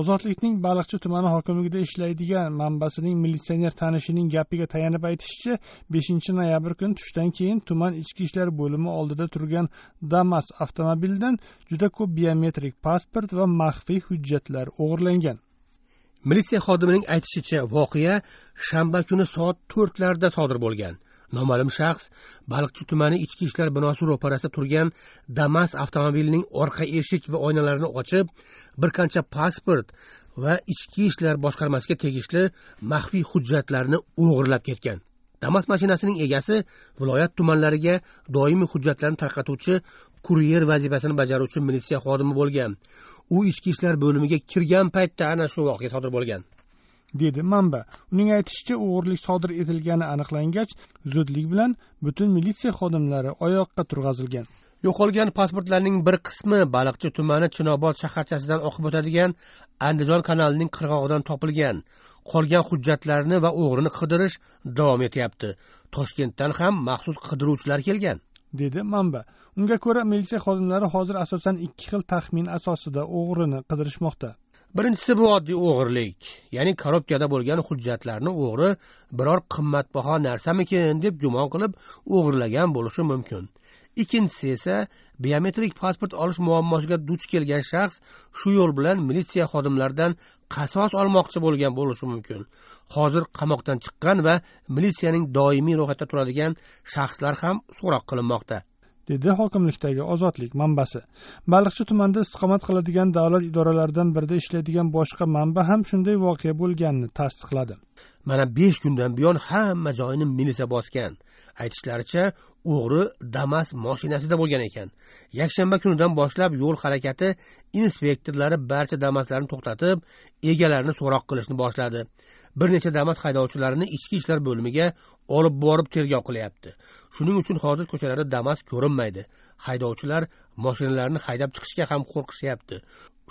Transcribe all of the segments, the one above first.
ozodlikning baliqchi tumani hokimligida ishlaydigan manbasining militsioner tanishining gapiga tayanib aytishicha beshinchi noyabr kuni tushdan keyin tuman ichki ishlar bo'limi oldida turgan damas avtomobilidan juda ko'p biometrik pasport va maxfiy hujjatlar o'g'irlangan militsiya xodimining aytishicha voqea shanba kuni soat to'rtlarda sodir bo'lgan noma'lum shaxs baliqchi tumani ichki ishlar binosi ro'parasida turgan damas avtomobilining orqa eshik va oynalarini ochib bir qancha pasport va ichki ishlar boshqarmasiga tegishli maxfiy hujjatlarni o'g'irlab ketgan damas mashinasining egasi viloyat tumanlariga doimiy hujjatlarni tarqatuvchi kuryer vazifasini bajaruvchi militsiya xodimi bo'lgan u ichki ishlar bo'limiga kirgan paytda ana shu voqea sodir bo'lgan dedi manba uning aytishicha o'g'irlik sodir etilgani aniqlangach zudlik bilan butun militsiya xodimlari oyoqqa turg'azilgan yo'qolgan pasportlarning bir qismi baliqchi tumani chinobod shaharchasidan oqib o'tadigan andijon kanalining qirg'og'idan topilgan qolgan hujjatlarni va o'g'rini qidirish davom etyapti toshkentdan ham maxsus qidiruvchilar kelgan dedi manba unga ko'ra militsiya xodimlari hozir asosan ikki xil taxmin asosida o'g'rini qidirishmoqda birinchisi bu oddiy o'g'irlik ya'ni korobkada bo'lgan hujjatlarni o'g'ri biror qimmatbaho narsamikin deb gumon qilib o'g'irlagan bo'lishi mumkin ikkinchisi esa biometrik pasport olish muammosiga duch kelgan shaxs shu yo'l bilan militsiya xodimlaridan qasos olmoqchi bo'lgan bo'lishi mumkin hozir qamoqdan chiqqan va militsiyaning doimiy ro'yxatda turadigan shaxslar ham so'roq qilinmoqda dedi hokimlikdagi ozodlik manbasi baliqchi tumanida istiqomat qiladigan davlat idoralaridan birida ishlaydigan boshqa manba ham shunday voqea bo'lganini tasdiqladi mana besh kundan buyon hamma joyni milisa bosgan aytishlaricha o'g'ri damas mashinasida bo'lgan ekan yakshanba kunidan boshlab yo'l harakati inspektorlari barcha damaslarni to'xtatib egalarini so'roq qilishni boshladi bir necha damas haydovchilarini ichki ishlar bo'limiga olib borib tergov qilyapti shuning uchun hozir ko'chalarda damas ko'rinmaydi haydovchilar mashinalarni haydab chiqishga ham qo'rqishyapti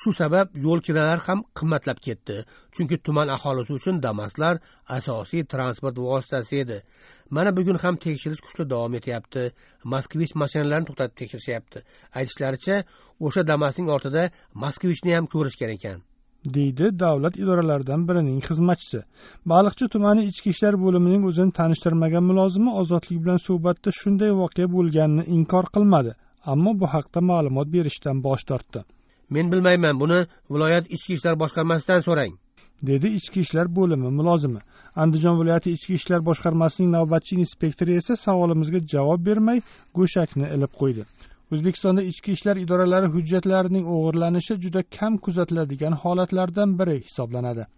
shu sabab yo'l kiralari ham qimmatlab ketdi chunki tuman aholisi uchun damaslar asosiy transport vositasi edi mana bugun ham tekshirish kuchli davom etyapti moskvich mashinalarni to'xtatib tekshirishyapti aytishlaricha o'sha damasning ortida moskvichni ham ko'rishgan ekan deydi davlat idoralaridan birining xizmatchisi baliqchi tumani ichki ishlar bo'limining o'zini tanishtirmagan mulozimi ozodlik bilan suhbatda shunday voqea bo'lganini inkor qilmadi ammo bu haqda ma'lumot berishdan bosh tortdi men bilmayman buni viloyat ichki ishlar boshqarmasidan so'rang dedi ichki ishlar bo'limi mulozimi andijon viloyati ichki ishlar boshqarmasining navbatchi inspektori esa savolimizga javob bermay go'shakni ilib qo'ydi o'zbekistonda ichki ishlar idoralari hujjatlarining o'g'irlanishi juda kam kuzatiladigan holatlardan biri hisoblanadi